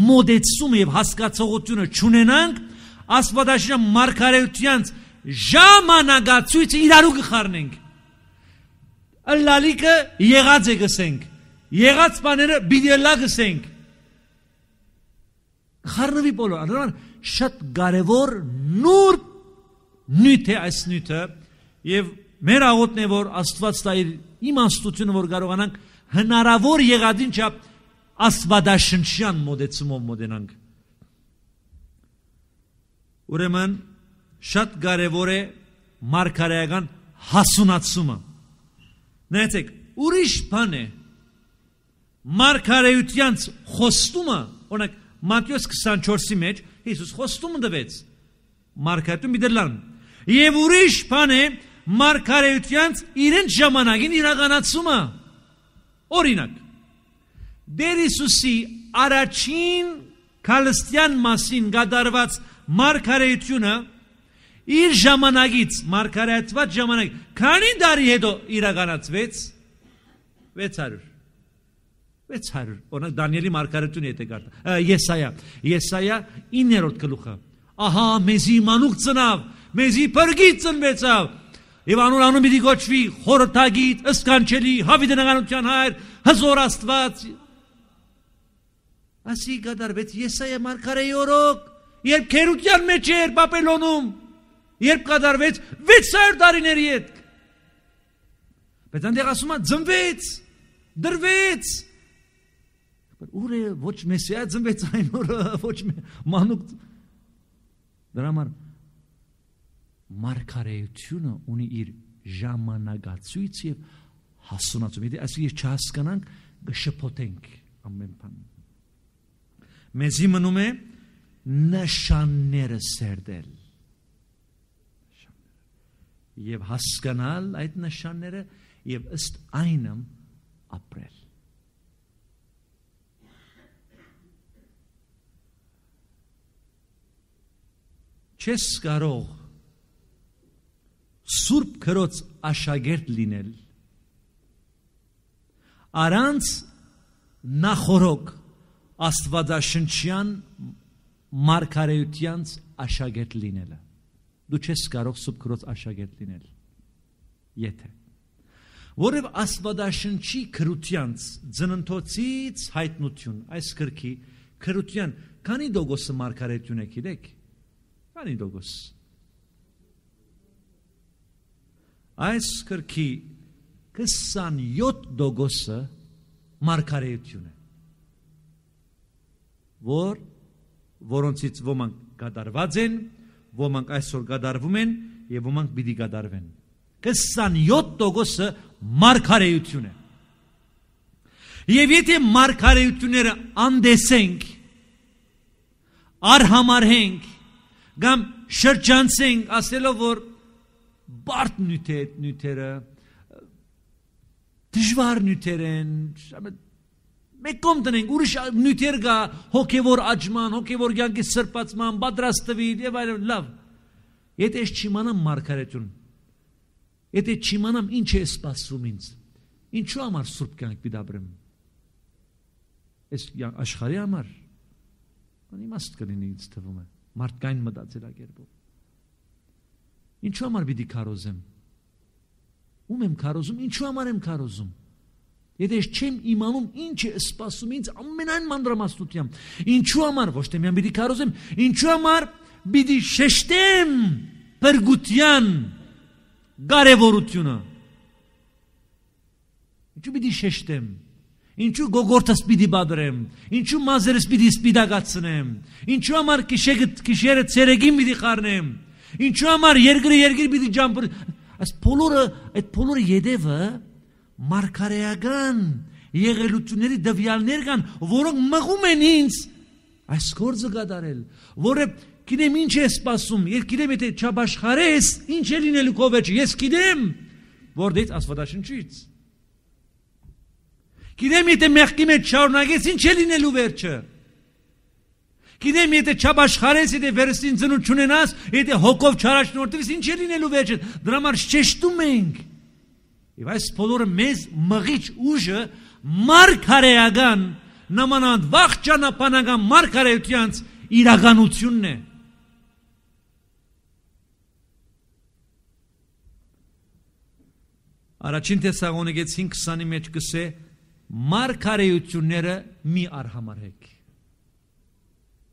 S1: մոդեցումը եւ հասկացողությունը ճունենանք, Աստվածաշնչյան մարգարեությանց ժամանակացույցը իրարու կխառնենք։ Ըլլալիկը եղած է գսենք։ Եղած բաները բիդելա գսենք։ Խառնվի բոլորը, նրան շատ կարևոր նուր նյութ է այս նյութը եւ մեր աղոթն է որ Աստված տա իր իմաստությունը որ կարողանանք հնարավոր եղածին չափ աստվածաշնչյան մոդեցումով մոդենանք։ Ուրեմն շատ կարևոր է մարգարեական հասունացումը Նայեցեք, ուրիշ բան է։ Մարգարեությանց խոստումը, օրինակ Մատթեոս 24-ի մեջ Հիսուս խոստում տվեց Մարգարեթուն միդերլան։ Եվ ուրիշ բան է Մարգարեությանց իրենց ժամանակին իրականացումը։ Օրինակ Դեր Հիսուսի առաջին քալստյան մասին գդարված մարգարեությունը իր ժամանակից մարգարեացված ժամանակ քանի տարի հետո իրականացվեց 600 600 օրինակ Դանիելի մարգարեթուն եթե կարդա Եսայա Եսայա 9-րդ գլուխը ահա մեզի մանուկ ծնավ մեզի բրգից ծնվեցավ Եվ անուն անուն պիտի գոչվի խորհրդագիտ, ըսկանչելի, հավիտենականության հայր, հզոր Աստված։ Ասի գդարվեց Եսայա մարգարեի օրոք, երբ քերության մեջ էր Բաբելոնում, Երբ կատարվեց 600 տարիների հետ։ Բայց այնտեղ ասում է ծնվեց, դրվեց։ Ուրը ոչ մեսիա ծնվեց այն օրը, ոչ մանուկ դրա համար մարգարեությունը ունի իր ժամանակացույց եւ հասունացում։ Եթե այսինքն չհասկանանք, կշփոթենք ամեն բան։ Մեզի մնում է նշանները սերտել եւ հասկանալ այդ նշանները եւ ըստ այնմ ապրել։ Չես կարող Սուրբ Քրոց աշակերտ լինել առանց նախորոք Աստվածաշնչյան մարգարեությանց աշակերտ լինելը Դու չես կարող սուբկրոց աշակերտ լինել։ Եթե որև աստվածաշնչի քրությանց ծննդոցից հայտնություն այս քրքի քրության քանի դոգոսը մարգարետյուն է գիտեք քանի դոգոս այս քրքի 27 դոգոսը մարգարեություն է որ որոնցից ոմանք կատարված են ոմանք այսօր գադարվում են եւ ոմանք պիտի գադարվեն 27%-ը մարգարեություն է եւ եթե մարգարեությունները անդեսենք արհամարհենք կամ շրջանցենք ասելով որ բարդ նյութեր նյութերը դժվար նյութեր են Մեկ կողմ դնենք ուրիշ նյութեր կա հոգևոր աճման, հոգևոր ցանկի սրբացման, պատրաստվի եւ այլն, լավ։ Եթե ես չիմանամ մարգարետուն, եթե չիմանամ ինչ է սպասում ինձ, ինչու համար սուրբ կյանք պիտաբրեմ։ Ես աշխարհի համար անիմաստ կլինի ինձ թվում է, մարդկային մտածելակերպով։ Ինչու համար պիտի քարոզեմ։ Ում եմ քարոզում, ինչու համար եմ քարոզում։ Եթե ես չեմ իմանում ինչ է սպասում ինձ ամենայն մանրամասնությամբ, ինչու համար ոչ թե միայն պիտի քարոզեմ, ինչու համար պիտի շեշտեմ բրգության կարևորությունը։ Ինչու պիտի շեշտեմ։ Ինչու գողորտս պիտի բادرեմ։ Ինչու մազերս պիտի սպիդակացնեմ։ Ինչու համար քիշերը քիշերը ցերեգին պիտի խառնեմ։ Ինչու համար երկրը երկիր պիտի ջամփր։ Այս բոլորը, այդ բոլորը յետևը մարգարեական եղելությունների դվյալներ կան, որոնք մղում են ինձ այս գործը կատարել, որը գիտեմ ինչ է սпасում, եւ գիտեմ եթե չաբաշխարես, ինչ է լինելու քո վեճը, ես գիտեմ, որ դից աստվածաշնչից։ Գիտեմ եթե մեղքի մեջ չառնագես, ինչ է լինելու վերջը։ Գիտեմ եթե չաբաշխարես, եթե վերստին ծնունդ չունենաս, եթե հոգով չարաշնորհվես, ինչ է լինելու վերջը։ Դրա համար շեշտում ենք Եվ այս բոլորը մեզ մղիչ ուժը մարգարեական նմանանդ վաղ ճանապանական մարգարեությանց իրականությունն է։ Առաջին Թեսաղոնիկեց 5:20-ի մեջ գսե մարգարեությունները մի արհամարհեք։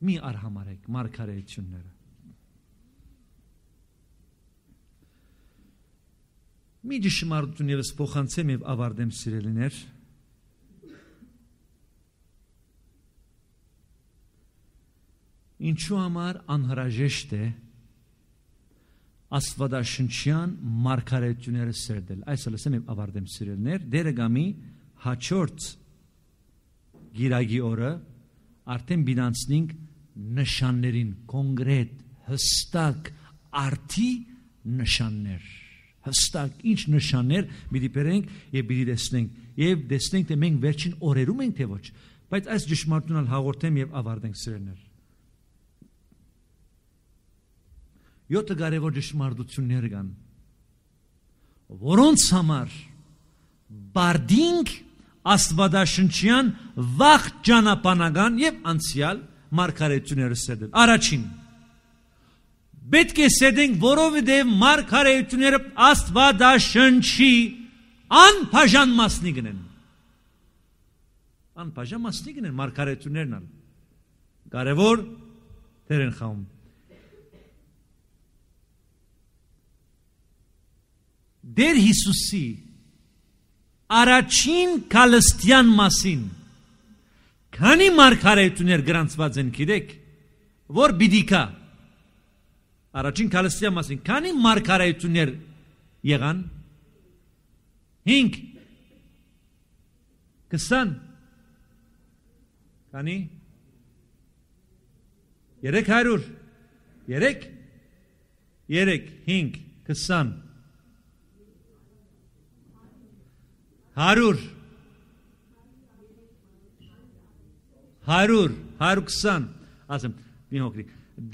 S1: Մի արհամարհեք մարգարեությունները։ Մի դժմարտություն եւս փոխանցեմ եւ ավարտեմ սիրելիներ։ Ինչու համար անհրաժեշտ է աստվածաշնչյան մարգարեությունները սերդել։ Այս լսեմ եմ ավարտեմ սիրելիներ, դերը գամի հաջորդ գիրագի օրը արդեն բինանցնինք նշաններին կոնկրետ հստակ արդի նշաններ հստակ ինչ նշաններ պիտի բերենք եւ պիտի տեսնենք եւ տեսնենք թե մենք վերջին օրերում ենք թե ոչ բայց այս ճշմարտունալ հաղորդեմ եւ ավարտենք սրեներ յոթը կարևոր ճշմարտություններ կան որոնց համար բարդինգ աստվածաշնչյան վաղ ճանապանական եւ անցյալ մարգարեությունները սեդել առաջին Պետք է սեդենք, որովհետև մարգարեությունները Աստվածաշնչի անբաժան մասնիկն են։ Անբաժան մասնիկն են մարգարեություններն ան։ Կարևոր դեր են խաղում։ Դեր Հիսուսի առաջին քալստյան մասին քանի մարգարեություններ գրանցված են գիտեք որ բիդիկա Առաջին քալստիա մասին քանի մարգարեություններ եղան 5 20 քանի 300 3 3 5 20 100 100 120 ասեմ մի հոգրի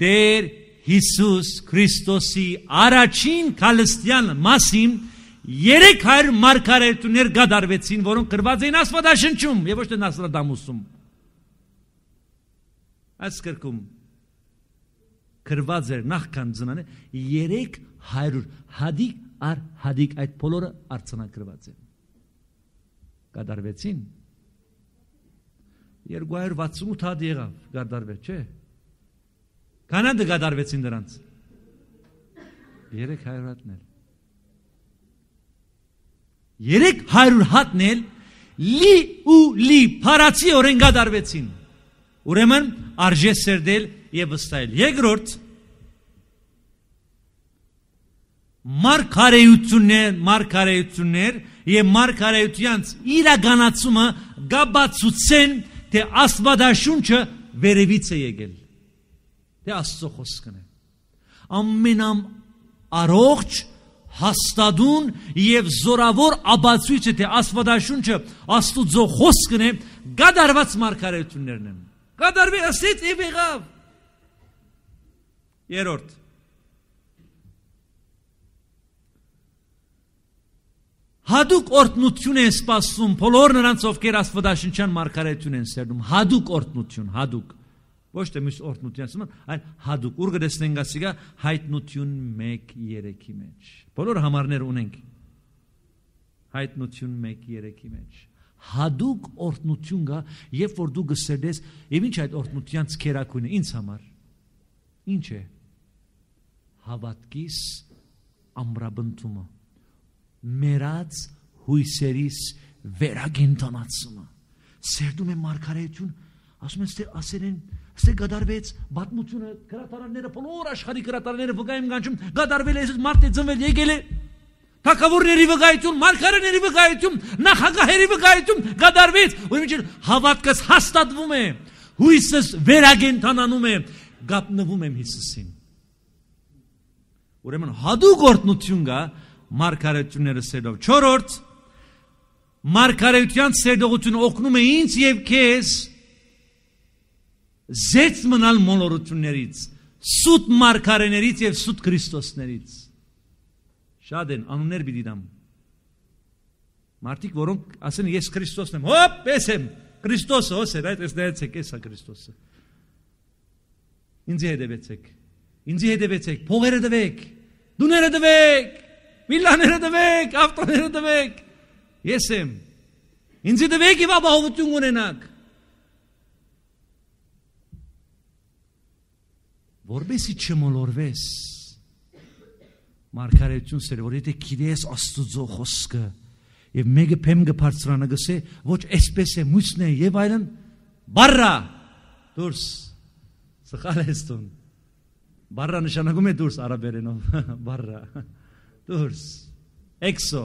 S1: դեր Հիսուս Քրիստոսի առաջին քալստյան մասին 300 մարգարեթուներ գդարվեցին, որոնք գրված էին Աստվածաշնչում եւ ոչ թե Նասրադամուսում։ Այս գրքում գրված էր նախքան ծնանը 300 հադիկ ար հադիկ այդ բոլորը արցանակրված են։ Գդարվեցին 268 հատ եղավ գդարվել, չէ՞։ Կանադը գդարվեցին նրանց։ 300 հատնել։ 300 հատնել լի ու լի փարացի օրեն գդարվեցին։ Ուրեմն արժե սերդել եւ վստահել։ Երկրորդ մարգարեություններ, մարգարեություններ եւ մարգարեությանց իրականացումը գաբացուցեն, թե Աստվածաշունչը վերևից է եկել։ Դե Աստծո խոսքն է։ Ամենամ առողջ հաստադուն եւ զորավոր աբացույցը թե Աստվածաշունչը Աստուծո խոսքն է, գադարված մարգարեություններն են։ Գադարվի ասից եւ եղավ։ Երորդ Հադուկ օրտնություն է սպասում բոլոր նրանց, ովքեր Աստվածաշնչյան մարգարեություն են սերում։ Հադուկ օրտնություն, հադուկ ոչ թե մյուս օրտնության, այլ հadoop ուր գրեցնենք ասիկա հայտնություն 1:3-ի մեջ։ Բոլոր համարներ ունենք հայտնություն 1:3-ի մեջ։ Հadoop օրտնություն կա, երբ որ դու գսերես, եւ ինչ այդ օրտնության ցկերակույնը ինձ համար։ Ինչ է։ Հավատքիս ամրաբնդումը։ Մերած հույսերիս վերագենտանացումը։ Սերդում է մարգարեություն, ասում են, թե ասել են, ասել են Սա գդարվեց բացմությունը գրատարները բոլոր աշխարհի գրատարները վկայում կանչում գդարվել է Հիսուս մարդը ծնվել եկել է Թակավորների վկայություն, մարգարեների վկայություն, նախագահերի վկայություն գդարվեց, ուրեմն հավատքս հաստատվում է, հույսս վերագենտանանում է, գապնվում եմ Հիսուսին։ Ուրեմն հadoop գործնություն կա մարգարեությունները սերով։ 4-րդ մարգարեության սերդողությունը օգնում է ինձ եւ քեզ զեց մնալ մոլորություններից, սուտ մարգարեներից եւ սուտ Քրիստոսներից։ Շատ են անուններ պիտի դամ։ Մարդիկ, որոնք ասեն ես Քրիստոսն եմ, հոպ, ես եմ, Քրիստոսը ոս է, այդ ես դերեցեք, ես է Քրիստոսը։ Ինձի հետևեցեք։ Ինձի հետևեցեք, փողերը տվեք, դուները տվեք, միլաները տվեք, ավտոները տվեք։ Ես եմ։ Ինձի տվեք եւ ապահովություն ունենաք։ որբեսի չմոլորվես մարգարեություն սեր որ եթե քիրես աստուծո խոսքը եւ մեկը փեմ գբարձրանա գսե ոչ այսպես է մույսն է եւ այլն բարա դուրս սխալ ես տուն բարա նշանակում է դուրս արաբերենով բարա դուրս էքսո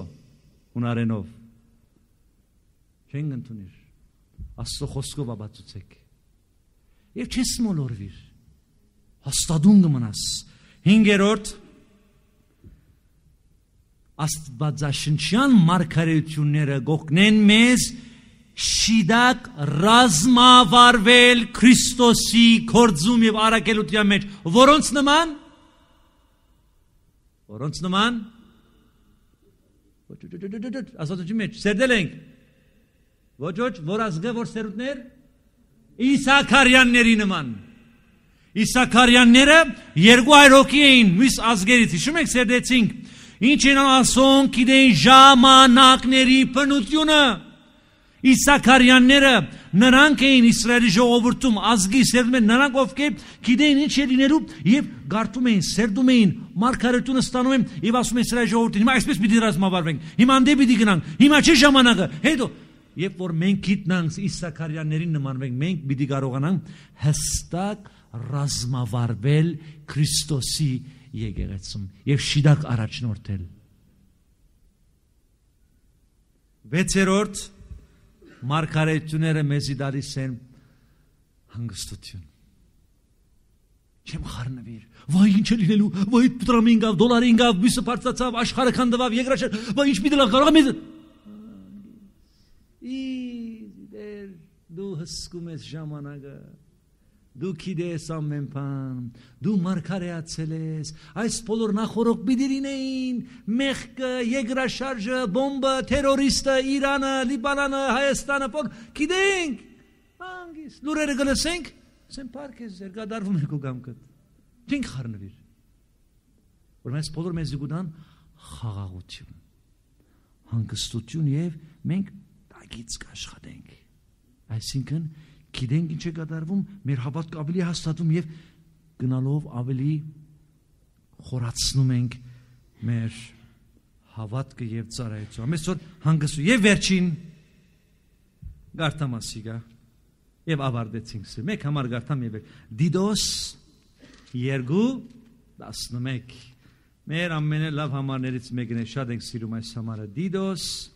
S1: ունարենով չեն ընդունիր աստծո խոսքով աբացուցեք եւ չես մոլորվիր հաստատուն կմնաս։ 5-րդ Աստվածաշնչյան մարգարեությունները գողնեն մեզ շիդակ ռազմավարվել Քրիստոսի կորձում եւ արակելության մեջ, որոնց նման որոնց նման Աստվածաշնչի մեջ սերդել ենք ոչ ոչ որ ազգը որ սերունդներ Իսակարյանների նման Իսակարյանները 200 հոգի էին մյուս ազգերից։ Հիշում եք, սերդեցինք։ Ինչ են ասոն, գիտեն ժամանակների բնությունը։ Իսակարյանները նրանք էին Իսրայելի ժողովրդում ազգի սերդում են նրանք ովքեր գիտեին ինչ է լինելու եւ գարտում էին սերդում էին մարգարետունը ստանում են եւ ասում են Իսրայելի ժողովրդին հիմա այսպես պիտի ռազմավարվենք հիմա անդե պիտի գնանք հիմա չէ ժամանակը հետո երբ որ մենք գիտնանք Իսակարյաններին նմանվենք մենք պիտի կարողանանք հստակ ռազմավարվել Քրիստոսի եկեղեցում եւ շիդակ առաջնորդել։ Վեցերորդ մարգարեթները մեզի դարիս են հանգստություն։ Չեմ խառնվիր։ Վայ ինչ է լինելու։ Վայ դրամ ինգավ, դոլար ինգավ, միսը բարձացավ, աշխարհը քանդվավ, երկրաշար։ Վայ ինչ մի դլա կարող մեզ։ Ի դեր դու հսկում ես ժամանակը։ Դու գիտես ամեն բան, դու մարգարեացել ես, այս բոլոր նախորոք պիտի լինեին, մեղքը, եգրաշարժը, բոմբը, terroristը, Իրանը, Լիբանանը, Հայաստանը, փոք, գիտենք։ Մանգիս, լուրերը գլսենք, ասեն պարկես ձեր գադարվում եք ու գամքը։ Չենք խառնվիր։ Որ մենք բոլոր մեզ զուգտան խաղաղություն, հանգստություն եւ մենք ագից կաշխատենք։ Այսինքն գիտենք ինչ է կատարվում, մեր հավատքը ավելի հաստատվում եւ գնալով ավելի խորացնում ենք մեր հավատքը եւ ծառայությունը։ Այսօր հանգստու եւ վերջին Գարտամասիգա եւ ավարտեցինք սա։ Մեկ համար Գարտամ եւ Դիդոս 2:11 Մեր ամենը լավ համարներից մեկն է, շատ ենք սիրում այս համարը։ Դիդոս 2:11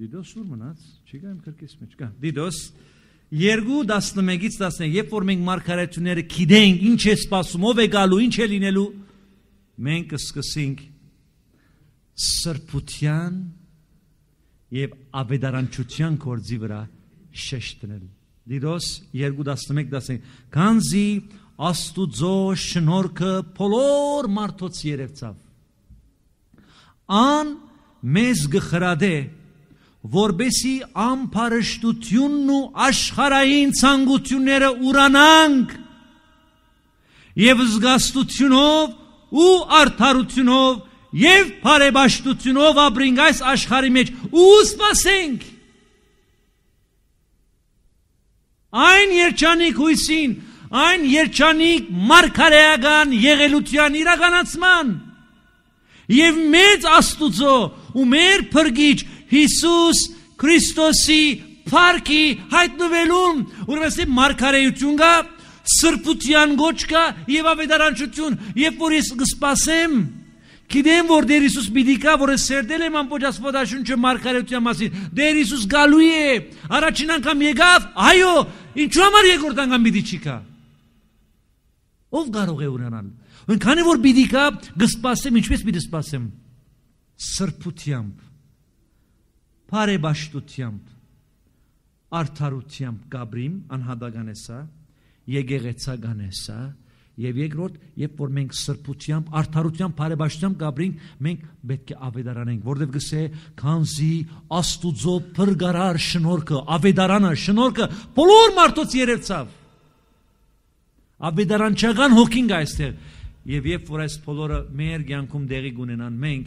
S1: Դիդոս ուր մնաց, չի գա իմ քրկիս մեջ, գա։ Դիդոս 2:11-ից 19, երբ որ մենք մարգարեթները գիտենք ինչ է սպասում, ով է գալու, ինչ է լինելու, մենք կսկսենք սրբության եւ ավետարանչության կորձի վրա շեշտնել։ Դիդոս 2:11-15 Գանզի Աստուծո շնորհքը բոլոր մարդոց երևцав։ Ան մեզ գխրադե որբեսի ամփարշտությունն ու աշխարհային ցանկությունները ուրանանք եւ զգաստությունով ու արդարությունով եւ բարեբաշտությունով ապրենք այս աշխարհի մեջ ու սпасենք այն երջանիկ հույսին այն երջանիկ մարգարեական եղելության իրականացման եւ մեծ աստուծո ու մեր փրկիչ Հիսուս Քրիստոսի փառքի հայտնվելուն, որովհետև մարգարեություն կա, սրբության գոչ կա եւ ավետարանչություն, երբ որ ես կսպասեմ, Գիտեմ, որ Դեր Հիսուս պիտի գա, որը սերդել եմ ամբողջ Աստվածաշունչը մարգարեության մասին։ Դեր Հիսուս գալու է։ Առաջին անգամ եկավ, այո, ինչու համար երկրորդ անգամ պիտի չի գա։ Ով կարող է ուրանալ։ Ինքանի որ պիտի գա, գսպասեմ, ինչպես պիտի սպասեմ։ Սրբությամբ բարեբաշտությամբ արդարությամբ գաբրիմ անհատական է սա եգեգեցական է սա Եվ երկրորդ, երբ որ մենք սրբությամբ, արդարությամբ, բարեբաշտությամբ գաբրինք, մենք պետք է ավետարանենք, որովհետև գսե, քանզի Աստուծո փրկարար շնորհքը, ավետարանը, շնորհքը բոլոր մարդոց երեցավ։ Ավետարանչական հոգին գա այստեղ։ Եվ երբ որ այս բոլորը մեր ցանկում դեղի գունենան, մենք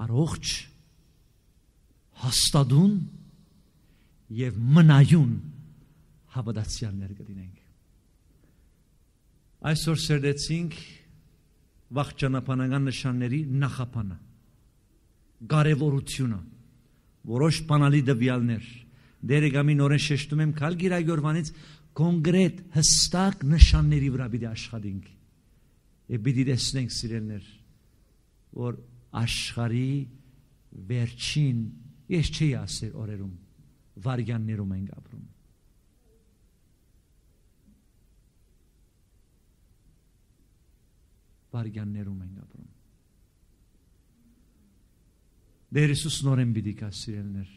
S1: առողջ հաստատուն եւ մնայուն հավատացյալներ կդինենք այսօր սերդեցինք վաղճանապանական նշանների նախապանը կարևորությունը որոշ բանալի դվյալներ դերը գամի նորեն շեշտում եմ քալ գիրայորվանից կոնկրետ հստակ նշանների վրա պիտի աշխատենք եւ պիտի տեսնենք սիրելներ որ աշխարի վերջին ես չի ասել օրերում վարյաններում ենք ապրում վարյաններում ենք ապրում Դեր Հիսուս նորեն պիտի կա սիրելներ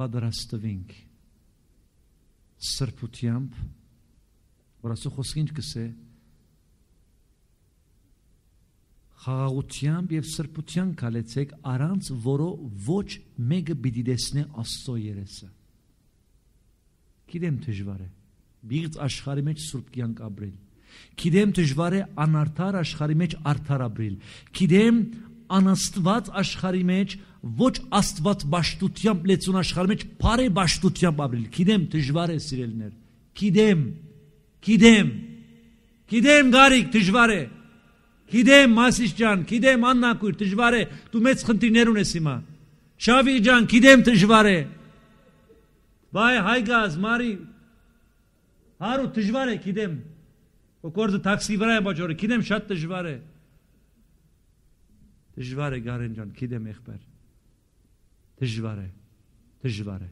S1: պատրաստվենք սրբությամբ որասու խոսքին կսե խաղաղությամբ եւ սրբության քալեցեք առանց որո ոչ մեկը պիտի դեսնե Աստծո երեսը։ Գիտեմ դժվար է։ Բիղծ աշխարհի մեջ սուրբ կյանք ապրել։ Գիտեմ դժվար է անարդար աշխարհի մեջ արդար ապրել։ Գիտեմ անաստված աշխարհի մեջ ոչ աստված ճաշտությամբ լեցուն աշխարհի մեջ բարե ճաշտությամբ ապրել։ Գիտեմ դժվար է սիրելներ։ Գիտեմ։ Գիտեմ։ Գիտեմ գարիկ դժվար է։ Գիդեմ, գիդեմ, գիդեմ, գիդեմ, գիդեմ, գիդեմ, գիդեմ, գիդեմ, Գիտեմ Մասիշ ջան, գիտեմ Աննա քույր, դժվար է, դու մեծ խնդիրներ ունես հիմա։ Շավի ջան, գիտեմ դժվար է։ Բայ հայգազ, մարի։ Հարու դժվար է, գիտեմ։ Կոկորդը տաքսի վրա է բաճորը, գիտեմ շատ դժվար է։ Դժվար է Գարեն ջան, գիտեմ եղբայր։ Դժվար է։ Դժվար է։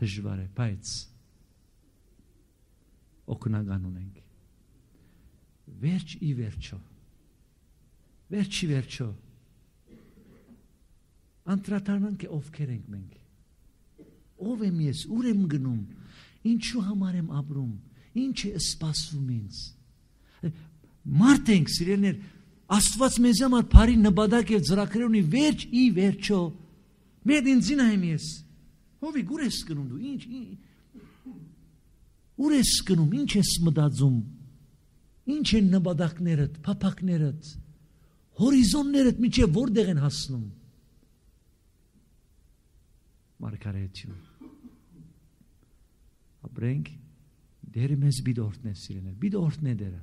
S1: Դժվար է, բայց օգնական ունենք։ Վերջ ի վերջո Վերջի վերջո։ Անդրադառնանք ովքեր ենք մենք։ Ով եմ ես, ուր եմ գնում, ինչու համար եմ ապրում, ինչ է սպասվում ինձ։ Մարդ ենք, սիրելիներ, Աստված մեզ համար բարի նպատակ եւ ծրագրեր ունի վերջ ի վերջո։ Մեր ինձին եմ ես։ Հովի գուր ես գնում դու, ինչ Ուր ես գնում, ինչ ես մտածում։ Ինչ են նպատակներդ, փափակներդ հորիզոններդ միջև որտեղ են հասնում։ Մարգարեություն։ Ապրենք դերը մեզ բիդորտնե սիրելը, բիդորտնե դերը։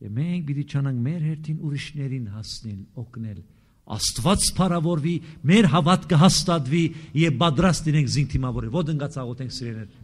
S1: Եվ մենք պիտի ճանանք մեր հերթին ուրիշներին հասնել, օգնել։ Աստված փառավորվի, մեր հավատքը հաստատվի եւ պատրաստ լինենք զինթիմավորել։ Ոդնգա ցաղոթենք սիրելներ։